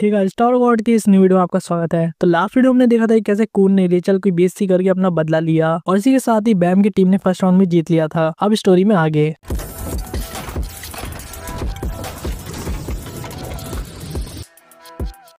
ठीक है star ward की इस न्यू वीडियो में आपका स्वागत है तो लास्ट वीडियो हमने देखा था कि कैसे कून ने रेचल को बेस्ती करके अपना बदला लिया और इसी के साथ ही बैम की टीम ने फर्स्ट राउंड में जीत लिया था अब स्टोरी में आगे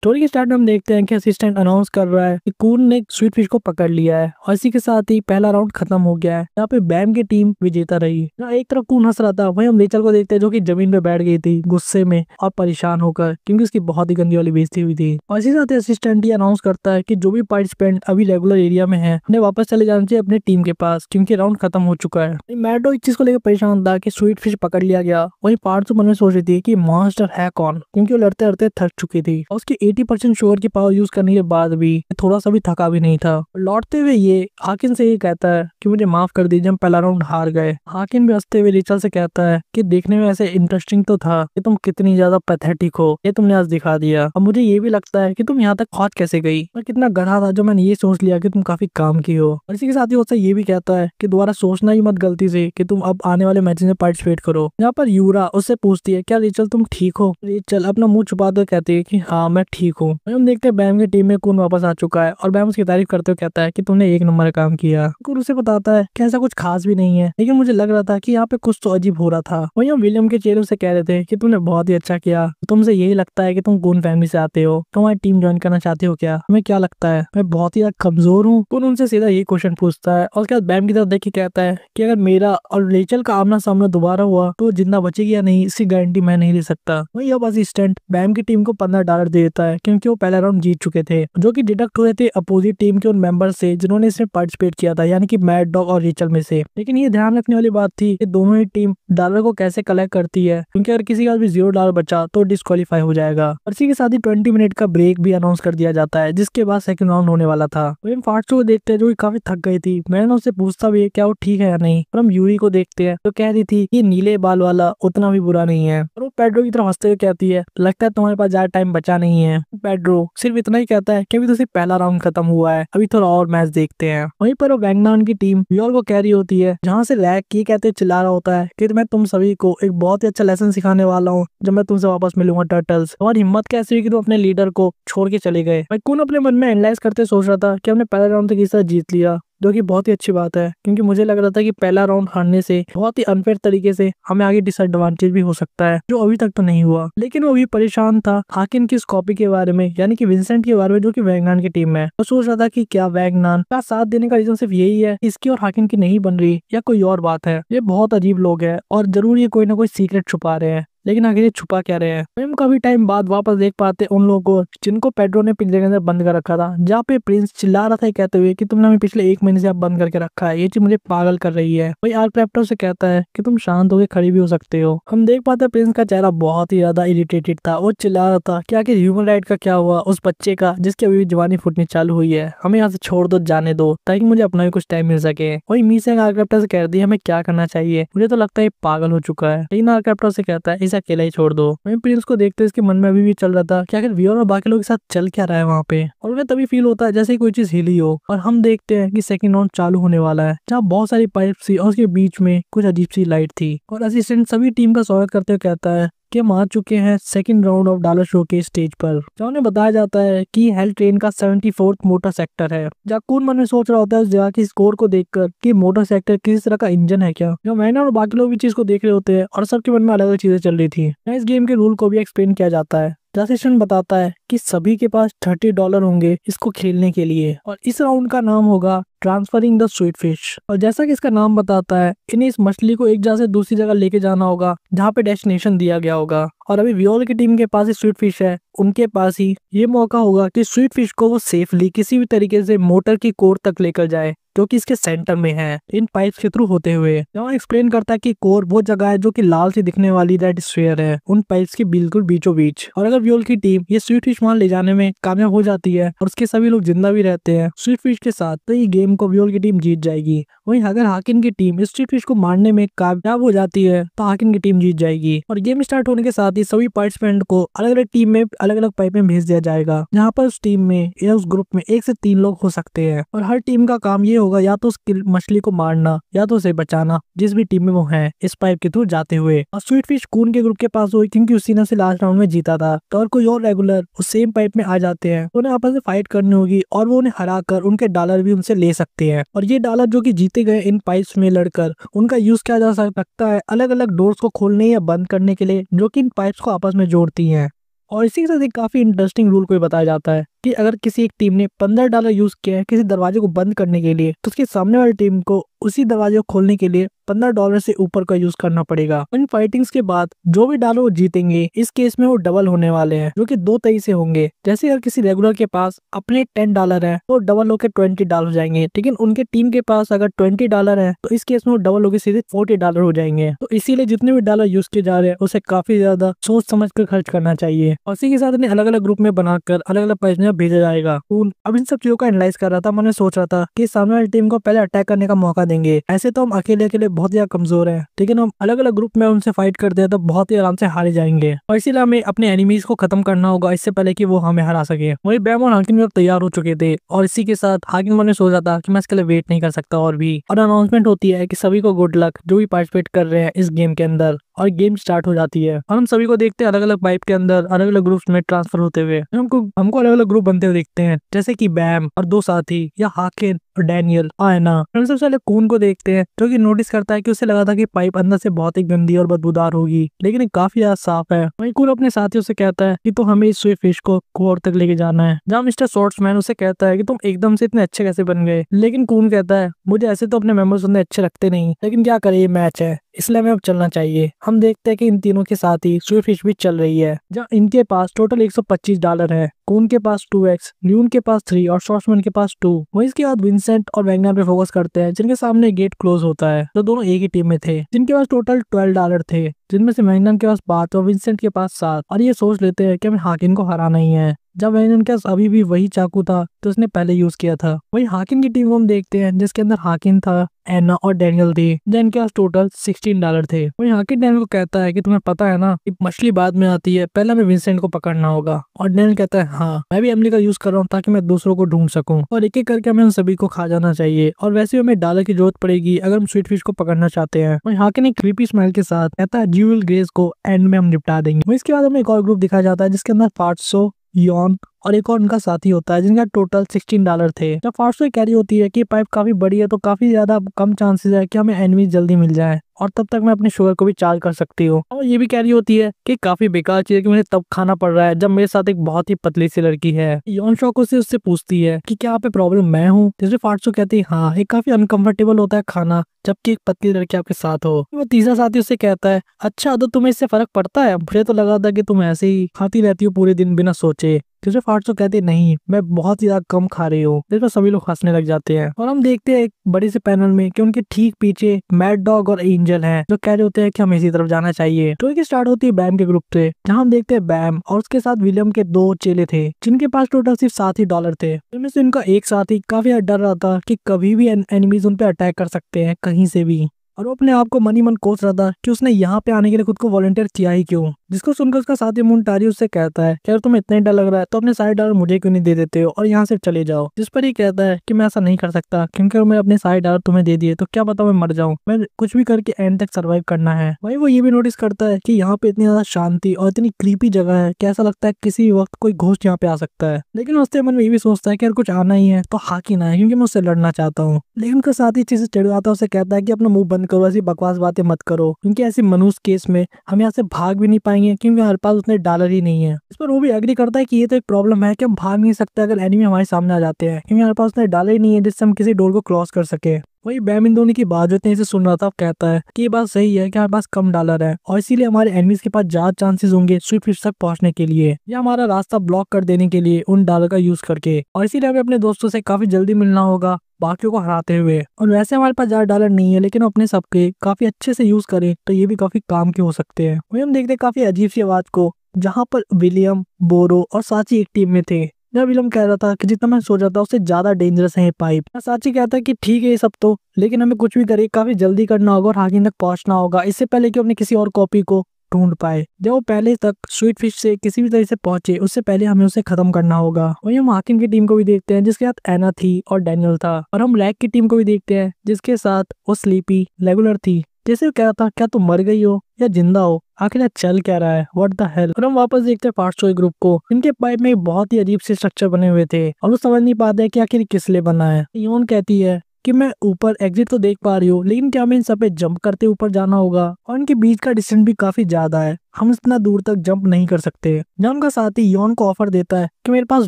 स्टोरी के स्टार्ट में हम देखते हैं कि असिस्टेंट अनाउंस कर रहा है कि कून ने स्वीट फिश को पकड़ लिया है और इसी के साथ ही पहला राउंड खत्म हो गया है यहाँ पे बैम की टीम विजेता रही एक तरफ कून हंस रहा था वही हम नेचर को देखते हैं जो की जमीन पे बैठ गई थी गुस्से में और परेशान होकर क्योंकि उसकी बहुत ही गंदी वाली बेजती हुई थी और इसी साथ ही असिस्टेंट ये अनाउंस करता है की जो भी पार्टिसिपेंट अभी रेगुलर एरिया में है उन्हें वापस चले जाना चाहिए अपने टीम के पास क्योंकि राउंड खत्म हो चुका है मैडो इस चीज को लेकर परेशान था की स्वीट फिश पकड़ लिया गया वही पार्ट तो मन में सोच रही थी की मास्टर है कौन क्योंकि वो लड़ते लड़ते थक चुकी थी और उसकी एटी परसेंट शुगर की पावर यूज करने के बाद भी थोड़ा सा भी थका भी नहीं था लौटते हुए ये हाकिन से ये कहता है कि मुझे माफ कर दीजिए हम पहला राउंड हार गए हाकिन भी हंसते हुए रिचल से कहता है कि देखने में ऐसे इंटरेस्टिंग तो था कि तुम कितनी ज्यादा पैथेटिक हो ये तुमने आज दिखा दिया अब मुझे ये भी लगता है कि तुम यहाँ तक पहुंच कैसे गई और कितना गढ़ा था जो मैंने ये सोच लिया कि तुम काफी काम की हो और इसी के साथ ही उससे ये भी कहता है कि दोबारा सोचना ही मत गलती से कि तुम अब आने वाले मैच में पार्टिसिपेट करो यहाँ पर यूरा उससे पूछती है क्या रिचल तुम ठीक हो रिचल अपना मुंह छुपाते कहती है की हाँ मैं ठीक ठीक हूँ भाई हम देखते हैं बैम की टीम में कौन वापस आ चुका है और बैम उसकी तारीफ करते हुए कहता है कि तुमने एक नंबर काम किया कून उसे बताता है कैसा ऐसा कुछ खास भी नहीं है लेकिन मुझे लग रहा था कि यहाँ पे कुछ तो अजीब हो रहा था वही हम विलियम के चेहरे से कह रहे थे कि तुमने बहुत ही अच्छा किया तुमसे यही लगता है कि तुम कौन फैमिली से आते हो तुम्हारी टीम ज्वाइन करना चाहते हो क्या हमें क्या लगता है मैं बहुत ही कमजोर हूँ कौन उनसे सीधा यही क्वेश्चन पूछता है और उसके बाद बैम की तरफ देख के कहता है की अगर मेरा और रेचल का आमना सामना दोबारा हुआ तो जिंदा बचेगी या नहीं इसकी गारंटी मैं नहीं ले सकता वही अब असिस्टेंट बैम की टीम को पंद्रह डॉलर दे देता है है क्योंकि वो पहला राउंड जीत चुके थे जो की डिडक्ट हुए थे अपोजिट टीम के उन मेंबर से जिन्होंने इसमें पार्टिसिपेट किया था यानी कि मैट डॉग और रिचल में से लेकिन ये ध्यान रखने वाली बात थी कि दोनों ही टीम डॉलर को कैसे कलेक्ट करती है क्योंकि अगर किसी का भी जीरो डॉलर बचा तो डिस्कालीफाई हो जाएगा और इसी के साथ ही ट्वेंटी मिनट का ब्रेक भी अनाउंस कर दिया जाता है जिसके बाद सेकंड राउंड होने वाला था हम फार्चू को देखते हैं जो काफी थक गई थी मैंने उससे पूछता भी क्या वो ठीक है या नहीं और हम यूरी को देखते हैं तो कह रही थी ये नीले बाल वाला उतना भी बुरा नहीं है और वो पेड्रो की तरफ हंसते हुए कहती है लगता है तुम्हारे पास ज्यादा टाइम बचा नहीं है पेड्रो सिर्फ इतना ही कहता है कि अभी तो सिर्फ पहला राउंड खत्म हुआ है अभी थोड़ा और मैच देखते हैं वहीं पर वैंगना उनकी टीम न्यूयॉर्क को कैरी होती है जहाँ से लैक ये कहते चिल्ला रहा होता है की मैं तुम सभी को एक बहुत ही अच्छा लेसन सिखाने वाला हूँ जब मैं तुमसे वापस मिलूंगा टर्टल्स और हिम्मत कैसी हुई कि तुम अपने लीडर को छोड़ के चले गए मैं कौन अपने मन में एनालाइज करते सोच रहा था कि हमने पहला राउंड तक इस तरह जीत लिया जो कि बहुत ही अच्छी बात है क्योंकि मुझे लग रहा था कि पहला राउंड हारने से बहुत ही अनफेयर तरीके से हमें आगे डिसएडवांटेज भी हो सकता है जो अभी तक तो नहीं हुआ लेकिन वो भी परेशान था हाकिन की इस कॉपी के बारे में यानी कि विंसेंट के बारे में जो कि वैगनान की टीम में है सोच रहा था कि क्या वैगनान का साथ देने का रीजन सिर्फ यही है इसकी और हाकिन की नहीं बन रही या कोई और बात है ये बहुत अजीब लोग है और जरूर ये कोई ना कोई सीक्रेट छुपा रहे हैं लेकिन आखिर ये छुपा क्या रहे हैं फिल्म काफी टाइम बाद वापस देख पाते उन लोगों को जिनको पेड्रो ने पिंजरे के अंदर बंद कर रखा था जहाँ पे प्रिंस चिल्ला रहा था कहते हुए कि तुमने हमें पिछले एक महीने से आप बंद करके रखा है ये चीज मुझे पागल कर रही है वही आर्क्रैप्टर से कहता है कि तुम शांत होकर खड़ी भी हो सकते हो हम देख पाते प्रिंस का चेहरा बहुत ही ज्यादा इरिटेटेड था और चिल्ला रहा था क्या आखिर ह्यूमन राइट का क्या हुआ उस बच्चे का जिसकी अभी जवानी फूटनी चालू हुई है हमें यहाँ से छोड़ दो जाने दो ताकि मुझे अपना भी कुछ टाइम मिल सके वही मीसिंग आर्क्रैप्टर से कह दी हमें क्या करना चाहिए मुझे तो लगता है पागल हो चुका है लेकिन आर्क्रैप्टर से कहता है इसे अकेला ही छोड़ दो वहीं प्रिंस को देखते इसके मन में अभी भी चल रहा था कि आखिर वियर और बाकी लोग के साथ चल क्या रहा है वहाँ पे और उन्हें तभी फील होता है जैसे कोई चीज हिली हो और हम देखते हैं कि सेकंड राउंड चालू होने वाला है जहाँ बहुत सारी पाइप थी और उसके बीच में कुछ अजीब सी लाइट थी और असिस्टेंट सभी टीम का स्वागत करते हुए कहता है गेम आ चुके हैं second round of dollar show के स्टेज पर जहाँ उन्हें बताया जाता है कि हेल ट्रेन का सेवेंटी फोर्थ मोटर सेक्टर है जाकून मन में सोच रहा होता है उस जगह की स्कोर को देखकर कि मोटर सेक्टर किस तरह का इंजन है क्या जो मैंने और बाकी लोग भी चीज को देख रहे होते हैं और सबके मन में अलग अलग चीजें चल रही थी इस गेम के रूल को भी एक्सप्लेन किया जाता है सेशन बताता है कि सभी के पास थर्टी डॉलर होंगे इसको खेलने के लिए और इस राउंड का नाम होगा ट्रांसफरिंग द स्वीट फिश और जैसा कि इसका नाम बताता है इन्हें इस मछली को एक जगह से दूसरी जगह लेके जाना होगा जहाँ पे डेस्टिनेशन दिया गया होगा और अभी वियोल की टीम के पास ही स्वीट फिश है उनके पास ही ये मौका होगा कि स्वीट फिश को वो सेफली किसी भी तरीके से मोटर की कोर तक लेकर जाए जो कि इसके सेंटर में है इन पाइप्स के थ्रू होते हुए जहाँ एक्सप्लेन करता है कि कोर वो जगह है जो कि लाल से दिखने वाली रेड स्वेयर है उन पाइप्स के बिल्कुल बीचों बीच और अगर व्योल की टीम ये स्वीट फिश वहां ले जाने में कामयाब हो जाती है और उसके सभी लोग जिंदा भी रहते हैं स्वीट फिश के साथ तो ये गेम को व्योल की टीम जीत जाएगी वही अगर हाकिन की टीम स्वीट फिश को मारने में कामयाब हो जाती है तो हाकिन की टीम जीत जाएगी और गेम स्टार्ट होने के साथ साथ ही सभी पार्टिसिपेंट को अलग अलग टीम में अलग अलग पाइप में भेज दिया जाएगा जहाँ पर उस टीम में या उस ग्रुप में एक से तीन लोग हो सकते हैं और हर टीम का काम ये होगा या तो उस मछली को मारना या तो उसे बचाना जिस भी टीम में वो है इस पाइप के थ्रू जाते हुए और स्वीट फिश कून के ग्रुप के पास हुई क्यूँकी उसी ने लास्ट राउंड में जीता था तो और कोई और रेगुलर उस सेम पाइप में आ जाते हैं तो उन्हें आपस में फाइट करनी होगी और वो उन्हें हरा कर उनके डॉलर भी उनसे ले सकते हैं और ये डॉलर जो की जीते गए इन पाइप में लड़कर उनका यूज किया जा सकता है अलग अलग डोर्स को खोलने या बंद करने के लिए जो की इन पाइप्स को आपस में जोड़ती हैं और इसी के साथ एक काफ़ी इंटरेस्टिंग रूल को भी बताया जाता है कि अगर किसी एक टीम ने पंद्रह डॉलर यूज किया है किसी दरवाजे को बंद करने के लिए तो उसके सामने वाली टीम को उसी दरवाजे को खोलने के लिए पंद्रह डॉलर से ऊपर का यूज करना पड़ेगा इन फाइटिंग्स के बाद जो भी डॉलर वो जीतेंगे इस केस में वो डबल होने वाले हैं जो कि दो तय से होंगे जैसे अगर किसी रेगुलर के पास अपने टेन डॉलर है तो डबल होकर ट्वेंटी डॉलर हो जाएंगे लेकिन उनके टीम के पास अगर ट्वेंटी डॉलर है तो इस केस में वो डबल होकर सीधे फोर्टी डॉलर हो जाएंगे तो इसीलिए जितने भी डॉलर यूज किए जा रहे हैं उसे काफी ज्यादा सोच समझ कर खर्च करना चाहिए उसी के साथ अलग अलग ग्रुप में बनाकर अलग अलग तरफ भेजा जाएगा कूल अब इन सब चीजों का एनालाइज कर रहा था मैंने सोच रहा था कि सामने वाली टीम को पहले अटैक करने का मौका देंगे ऐसे तो हम अकेले अकेले बहुत ज्यादा कमजोर है लेकिन हम अलग अलग ग्रुप में उनसे फाइट करते हैं तो बहुत ही आराम से हारे जाएंगे और इसीलिए हमें अपने एनिमीज को खत्म करना होगा इससे पहले की वो हमें हरा सके वही बैम और में तैयार हो चुके थे और इसी के साथ मैंने सोच सोचा था की मैं इसके लिए वेट नहीं कर सकता और भी और अनाउंसमेंट होती है की सभी को गुड लक जो भी पार्टिसिपेट कर रहे हैं इस गेम के अंदर और गेम स्टार्ट हो जाती है और हम सभी को देखते हैं अलग अलग पाइप के अंदर अलग अलग ग्रुप में ट्रांसफर होते हुए हमको हमको अलग अलग ग्रुप बनते हुए देखते हैं जैसे की बैम और दो साथी या हाकिन डेनियल आयना हम सबसे पहले कून को देखते हैं जो कि नोटिस करता है कि उसे लगा था कि पाइप अंदर से बहुत ही गंदी और बदबूदार होगी लेकिन काफी ज्यादा साफ है वही कून अपने साथियों से कहता है कि तुम तो हमें इस स्वी फिश को कोर तक लेके जाना है जहाँ मिस्टर शॉर्ट्समैन उसे कहता है कि तुम एकदम से इतने अच्छे कैसे बन गए लेकिन कून कहता है मुझे ऐसे तो अपने मेम्बर्स उतने अच्छे लगते नहीं लेकिन क्या करे ये मैच है इसलिए हमें अब चलना चाहिए हम देखते हैं कि इन तीनों के साथ ही स्वी फिश भी चल रही है जहाँ इनके पास टोटल 125 डॉलर है कून के पास टू एक्स ल्यून के पास थ्री और शॉर्टमैन के पास टू वहीं इसके बाद विंसेंट और वैगना पे फोकस करते हैं जिनके सामने गेट क्लोज होता है जो तो दोनों एक ही टीम में थे जिनके पास टोटल ट्वेल्व डॉलर थे जिनमें से वेंगडन के पास बात और विंसेंट के पास साथ और ये सोच लेते हैं कि हमें हाकिन को हराना ही है जब वेंगडन के पास अभी भी वही चाकू था तो उसने पहले यूज किया था वही हाकिन की टीम को हम देखते हैं जिसके अंदर हाकिन था एना और डेनियल थी जिनके पास टोटल सिक्सटीन डॉलर थे वही हाकिन डेनियल को कहता है कि तुम्हें पता है ना कि मछली बाद में आती है पहले हमें विंसेंट को पकड़ना होगा और डेनियल कहता है हाँ मैं भी अमली का यूज कर रहा हूँ ताकि मैं दूसरों को ढूंढ सकूँ और एक एक करके हमें उन सभी को खा जाना चाहिए और वैसे हमें डॉलर की जरूरत पड़ेगी अगर हम स्वीट फिश को पकड़ना चाहते हैं वही हाकिन एक क्रीपी स्माइल के साथ कहता है ड्यूल ग्रेस को एंड में हम निपटा देंगे इसके बाद हमें एक और ग्रुप दिखाया जाता है जिसके अंदर फाटसो योन और एक और उनका साथी होता है जिनका टोटल सिक्सटीन डॉलर थे जब फारसो कैरी होती है कि पाइप काफी बड़ी है तो काफी ज्यादा कम चांसेस है कि हमें एनवी जल्दी मिल जाए और तब तक मैं अपने शुगर को भी चार्ज कर सकती हूँ और ये भी कैरी होती है कि काफी बेकार चीज है कि मुझे तब खाना पड़ रहा है जब मेरे साथ एक बहुत ही पतली सी लड़की है यौन शौकों से उससे पूछती है कि क्या पे प्रॉब्लम मैं हूँ जिसमें फाटसो कहती है हाँ ये काफी अनकंफर्टेबल होता है खाना जबकि एक पतली लड़की आपके साथ हो वो तीसरा साथी उससे कहता है अच्छा तो तुम्हें इससे फर्क पड़ता है मुझे तो लगा था कि तुम ऐसे ही खाती रहती हो पूरे दिन बिना सोचे सिर्फ फाट तो कहते नहीं मैं बहुत ही ज्यादा कम खा रही हूँ जिस पर सभी लोग हंसने लग जाते हैं और हम देखते हैं एक बड़े से पैनल में कि उनके ठीक पीछे मैड डॉग और एंजल हैं जो कह रहे होते हैं कि हम इसी तरफ जाना चाहिए तो एक स्टार्ट होती है बैम के ग्रुप से जहाँ हम देखते हैं बैम और उसके साथ विलियम के दो चेले थे जिनके पास टोटल सिर्फ सात ही डॉलर थे उनमें से उनका एक ही काफी डर रहा था की कभी भी एनिमीज उन पर अटैक कर सकते हैं कहीं से भी और वो अपने आप को मनी मन कोस रहा था कि उसने यहाँ पे आने के लिए खुद को वॉलंटियर किया ही क्यों जिसको सुनकर उसका साथी मुंटारी उससे कहता है यार तुम्हें इतना ही डर लग रहा है तो अपने सारे डॉलर मुझे क्यों नहीं दे देते हो और यहाँ से चले जाओ जिस पर ही कहता है की मैं ऐसा नहीं कर सकता क्योंकि मैं अपने सारे डॉलर तुम्हें दे दिए तो क्या पता मैं मर जाऊँ मैं कुछ भी करके एंड तक सर्वाइव करना है वही वो ये भी नोटिस करता है की यहाँ पे इतनी ज्यादा शांति और इतनी क्रीपी जगह है की ऐसा लगता है किसी वक्त कोई घोष्ट यहाँ पे आ सकता है लेकिन उसके मन में ये भी सोचता है की अगर कुछ आना ही है तो हाकी ना है क्योंकि मैं उससे लड़ना चाहता हूँ लेकिन उसका साथ ही चीज जाता है उसे कहता है की अपना मुंह बंद करो ऐसी बकवास बातें मत करो क्योंकि ऐसी मनुष्य केस में हम यहाँ से भाग भी नहीं पाएंगे नहीं है क्योंकि हमारे पास उतने डॉलर ही नहीं है इस पर वो भी एग्री करता है कि ये तो एक प्रॉब्लम है कि हम भाग नहीं सकते अगर एनिमी हमारे सामने आ जाते हैं क्योंकि हमारे पास उतने डॉलर ही नहीं है जिससे हम किसी डोर को क्रॉस कर सके वही बैमिन धोनी की बात जो इसे सुन रहा था कहता है कि ये बात सही है कि हमारे पास कम डॉलर है और इसीलिए हमारे एनिमीज के पास ज्यादा चांसेस होंगे स्विफ्ट तक पहुंचने के लिए या हमारा रास्ता ब्लॉक कर देने के लिए उन डॉलर का यूज करके और इसीलिए हमें अपने दोस्तों से काफी जल्दी मिलना होगा बाकियों को हराते हुए और वैसे हमारे पास ज्यादा डॉलर नहीं है लेकिन अपने सबके काफी अच्छे से यूज करें तो ये भी काफी काम के हो सकते हैं वही हम देखते हैं काफी अजीब सी आवाज को जहाँ पर विलियम बोरो और साची एक टीम में थे यह विलम कह रहा था कि जितना मैं सोच रहा था उससे ज्यादा डेंजरस है मैं पाइप साची कहता है कि ठीक है ये सब तो लेकिन हमें कुछ भी करे काफी जल्दी करना होगा और हाकिन तक पहुंचना होगा इससे पहले कि अपने किसी और कॉपी को ढूंढ पाए जब वो पहले तक स्वीट फिश से किसी भी तरह से पहुंचे उससे पहले हमें उसे खत्म करना होगा वही हम हाकिम की टीम को भी देखते हैं जिसके साथ एना थी और डेनियल था और हम लैग की टीम को भी देखते हैं जिसके साथ वो स्लीपी रेगुलर थी जैसे कह रहा था क्या तुम मर गई हो या जिंदा हो आखिर चल क्या रहा है व्हाट द हेल और हम वापस देखते हैं फास्ट चोई ग्रुप को इनके पाइप में बहुत ही अजीब से स्ट्रक्चर बने हुए थे और वो समझ नहीं पाते कि आखिर किस लिए बना है योन कहती है कि मैं ऊपर एग्जिट तो देख पा रही हूँ लेकिन क्या मैं इन सब पे जंप करते ऊपर जाना होगा और इनके बीच का डिस्टेंस भी काफी ज्यादा है हम इतना दूर तक जंप नहीं कर सकते जहाँ का साथी योन को ऑफर देता है कि मेरे पास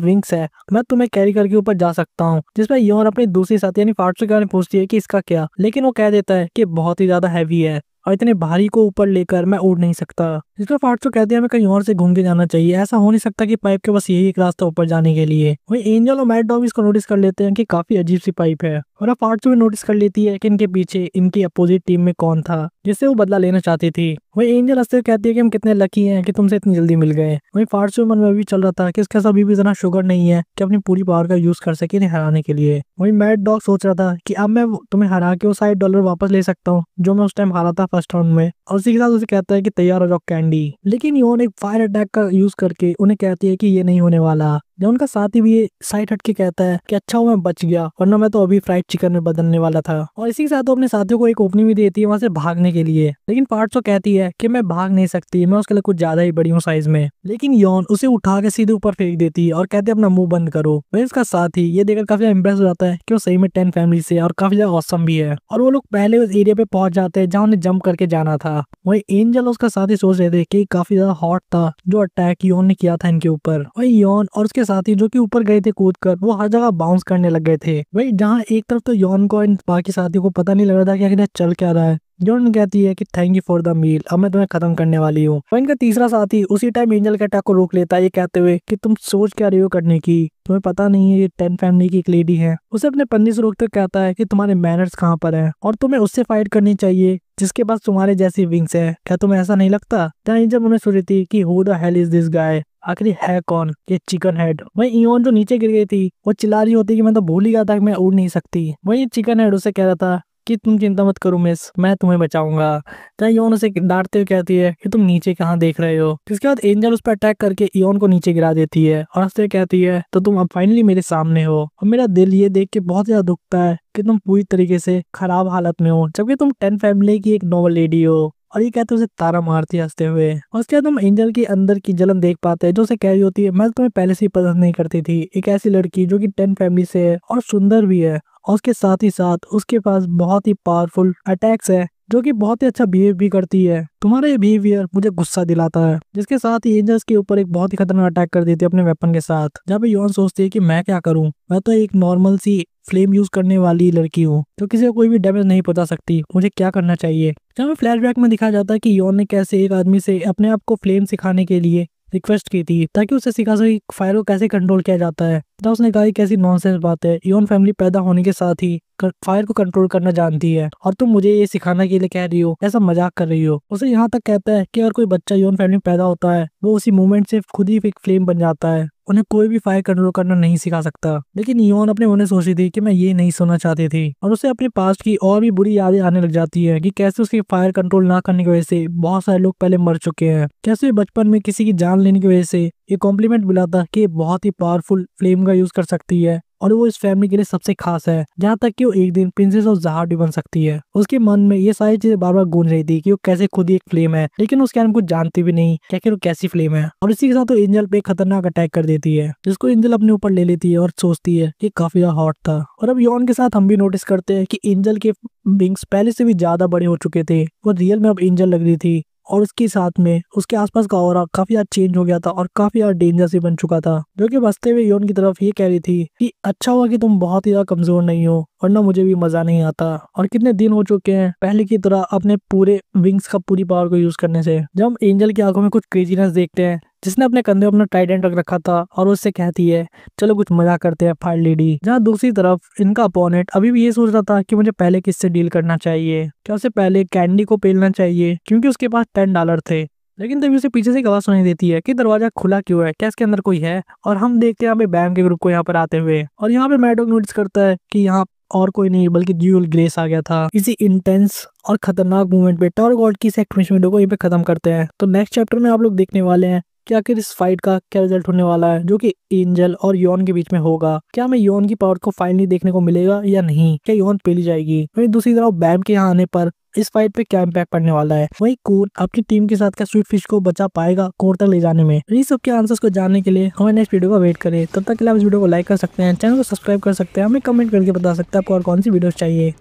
विंग्स है मैं तुम्हें कैरी करके ऊपर जा सकता हूँ जिसमें योन अपने दूसरी साथी यानी फाटसू के बारे में पूछती है की इसका क्या लेकिन वो कह देता है की बहुत ही ज्यादा हैवी है और इतने भारी को ऊपर लेकर मैं उड़ नहीं सकता जिसका फाट तो कहते हैं हमें कहीं और से घूम के जाना चाहिए ऐसा हो नहीं सकता कि पाइप के बस यही एक रास्ता ऊपर जाने के लिए वही एंजल और मैट इसको नोटिस कर लेते हैं कि काफी अजीब सी पाइप है और अब फाट भी नोटिस कर लेती है कि इनके पीछे इनकी अपोजिट टीम में कौन था जिससे वो बदला लेना चाहती थी वही एंजल अस्तर कहती है कि हम कितने लकी हैं कि तुमसे इतनी जल्दी मिल गए फारसी फार्चूमन में भी चल रहा था कि इसके साथ अभी भी इतना शुगर नहीं है कि अपनी पूरी पावर का यूज कर सके इन्हें हराने के लिए वही मैड डॉग सोच रहा था कि अब मैं तुम्हें हरा के वो साइड डॉलर वापस ले सकता हूँ जो मैं उस टाइम हारा था फर्स्ट राउंड में और उसी के साथ उसे कहता है कि तैयार हो जाओ कैंडी लेकिन योन एक फायर अटैक का यूज करके उन्हें कहती है कि ये नहीं होने वाला जब उनका साथी भी साइड हट के कहता है कि अच्छा हुआ मैं बच गया वरना मैं तो अभी फ्राइड चिकन में बदलने वाला था और इसी के साथ वो अपने साथियों को एक ओपनिंग भी देती है वहां से भागने के लिए लेकिन पार्टसो तो कहती है कि मैं भाग नहीं सकती मैं उसके लिए कुछ ज्यादा ही बड़ी हूँ साइज में लेकिन यौन उसे उठा के सीधे ऊपर फेंक देती है और कहते अपना मुंह बंद करो वही उसका साथी ये देखकर काफी इम्प्रेस हो जाता है कि वो सही में टेन फैमिली से और काफी ज्यादा औसम भी है और वो लोग पहले उस एरिया पे पहुंच जाते हैं जहाँ उन्हें जंप करके जाना था वही एंजल उसका साथी सोच रहे थे कि काफी ज्यादा हॉट था जो अटैक यौन ने किया था इनके ऊपर वही यौन और उसके साथी जो कि ऊपर गए थे कूद कर वो हर जगह बाउंस करने लग गए थे वही जहाँ एक तरफ तो यौन को इन बाकी साथियों को पता नहीं लग रहा था कि आखिर चल क्या रहा है जॉन कहती है कि thank you for the meal अब मैं तुम्हें खत्म करने वाली हूँ और इनका तीसरा साथी उसी टाइम एंजल के अटैक को रोक लेता है ये कहते हुए कि तुम सोच क्या रही हो करने की तुम्हें पता नहीं है ये टेन फैमिली की एक लेडी है उसे अपने पन्नी से रोकते कहता है कि तुम्हारे मैनर्स कहाँ पर है और तुम्हें उससे फाइट करनी चाहिए जिसके पास तुम्हारे जैसी विंग्स है क्या तुम्हें ऐसा नहीं लगता एंजल उन्हें सुनी थी की who the hell is this guy आखिर है कौन ये चिकन हेड वही इवन जो नीचे गिर गई थी वो चिल्ला रही होती कि मैं तो भूल ही गया था कि मैं उड़ नहीं सकती वही चिकन हेड उसे कह रहा था कि तुम चिंता मत करो मिस मैं तुम्हें बचाऊंगा चाहे तो योन उसे डांटते हुए कहती है कि तुम नीचे कहाँ देख रहे हो इसके बाद एंजल उस पर अटैक करके इयोन को नीचे गिरा देती है और हंसते कहती है तो तुम अब फाइनली मेरे सामने हो और मेरा दिल ये देख के बहुत ज्यादा दुखता है कि तुम पूरी तरीके से खराब हालत में हो जबकि तुम टेन फैमिली की एक नॉवल लेडी हो और ये कहते हैं उसे तारा मारती हंसते हुए और उसके बाद हम एंजल के अंदर की जलन देख पाते हैं जो उसे कह रही होती है मैं तो तुम्हें पहले से ही पसंद नहीं करती थी एक ऐसी लड़की जो कि टेन फैमिली से है और सुंदर भी है और उसके साथ ही साथ उसके पास बहुत ही पावरफुल अटैक्स है जो कि बहुत ही अच्छा बिहेव भी करती है तुम्हारा ये बिहेवियर मुझे गुस्सा दिलाता है जिसके साथ ही एंजल्स के ऊपर एक बहुत ही खतरनाक अटैक कर देती है अपने वेपन के साथ जहाँ पे सोचती है कि मैं क्या करूं मैं तो एक नॉर्मल सी फ्लेम यूज करने वाली लड़की हूँ तो किसी को कोई भी डैमेज नहीं पहुंचा सकती मुझे क्या करना चाहिए जहाँ फ्लैशबैक में दिखाया जाता है कि योन ने कैसे एक आदमी से अपने आप को फ्लेम सिखाने के लिए रिक्वेस्ट की थी ताकि उसे सिखा सके फायर को कैसे कंट्रोल किया जाता है तथा उसने कहा कैसी नॉनसेंस बात है योन फैमिली पैदा होने के साथ ही फायर को कंट्रोल करना जानती है और तुम मुझे ये सिखाने के लिए कह रही हो ऐसा मजाक कर रही हो उसे यहाँ तक कहता है कि अगर कोई बच्चा योन फैमिली में पैदा होता है वो उसी मोमेंट से खुद ही एक फ्लेम बन जाता है उन्हें कोई भी फायर कंट्रोल करना नहीं सिखा सकता लेकिन योन अपने उन्हें सोची थी कि मैं ये नहीं सुनना चाहती थी और उसे अपने पास्ट की और भी बुरी यादें आने लग जाती है कि कैसे उसके फायर कंट्रोल ना करने की वजह से बहुत सारे लोग पहले मर चुके हैं कैसे बचपन में किसी की जान लेने की वजह से ये कॉम्प्लीमेंट मिला था कि बहुत ही पावरफुल फ्लेम का यूज कर सकती है और वो इस फैमिली के लिए सबसे खास है जहाँ तक कि वो एक दिन प्रिंसेस ऑफ जहार भी बन सकती है उसके मन में ये सारी चीजें बार बार गूंज रही थी कि वो कैसे खुद ही एक फ्लेम है लेकिन उसके हम कुछ जानती भी नहीं क्या कि वो कैसी फ्लेम है और इसी के साथ वो एंजल पे खतरनाक अटैक कर देती है जिसको एंजल अपने ऊपर ले लेती है और सोचती है की काफी ज्यादा हॉट था और अब यौन के साथ हम भी नोटिस करते हैं की एंजल के विंग्स पहले से भी ज्यादा बड़े हो चुके थे वो रियल में अब एंजल लग रही थी और उसके साथ में उसके आसपास का और काफी ज्यादा चेंज हो गया था और काफी ज्यादा डेंजर से बन चुका था जो कि बसते हुए योन की तरफ ये कह रही थी कि अच्छा हुआ कि तुम बहुत ही ज्यादा कमजोर नहीं हो और ना मुझे भी मजा नहीं आता और कितने दिन हो चुके हैं पहले की तरह अपने पूरे विंग्स का पूरी पावर को यूज करने से जब हम एंजल की आंखों में कुछ क्रेजीनेस देखते हैं जिसने अपने कंधे अपना एंड रख रखा था और उससे कहती है चलो कुछ मजा करते हैं फायर लेडी जहाँ दूसरी तरफ इनका अपोनेंट अभी भी ये सोच रहा था कि मुझे पहले किससे डील करना चाहिए क्या उसे पहले कैंडी को पेलना चाहिए क्योंकि उसके पास टेन डॉलर थे लेकिन तभी उसे पीछे से एक आवाज सुनाई देती है कि दरवाजा खुला क्यों है क्या इसके अंदर कोई है और हम देखते हैं यहाँ पे बैम के ग्रुप को यहाँ पर आते हुए और यहाँ पे मैडो नोटिस करता है कि यहाँ और कोई नहीं बल्कि ड्यूल ग्रेस आ गया था इसी इंटेंस और खतरनाक मूवमेंट पे टॉर गॉड की इस वीडियो को यहीं पे खत्म करते हैं तो नेक्स्ट चैप्टर में आप लोग देखने वाले हैं कि आखिर इस फाइट का क्या रिजल्ट होने वाला है जो कि एंजल और योन के बीच में होगा क्या हमें योन की पावर को फाइनली देखने को मिलेगा या नहीं क्या योन पेली जाएगी वही दूसरी तरफ बैम के यहाँ आने पर इस फाइट पे क्या इम्पैक्ट पड़ने वाला है वही कून अपनी टीम के साथ क्या स्वीट फिश को बचा पाएगा कोर तक ले जाने में ये सब के आंसर्स को जानने के लिए हमें नेक्स्ट वीडियो का वेट करें तब तक के लिए आप इस वीडियो को लाइक कर सकते हैं चैनल को सब्सक्राइब कर सकते हैं हमें कमेंट करके बता सकते हैं आपको और कौन सी वीडियो चाहिए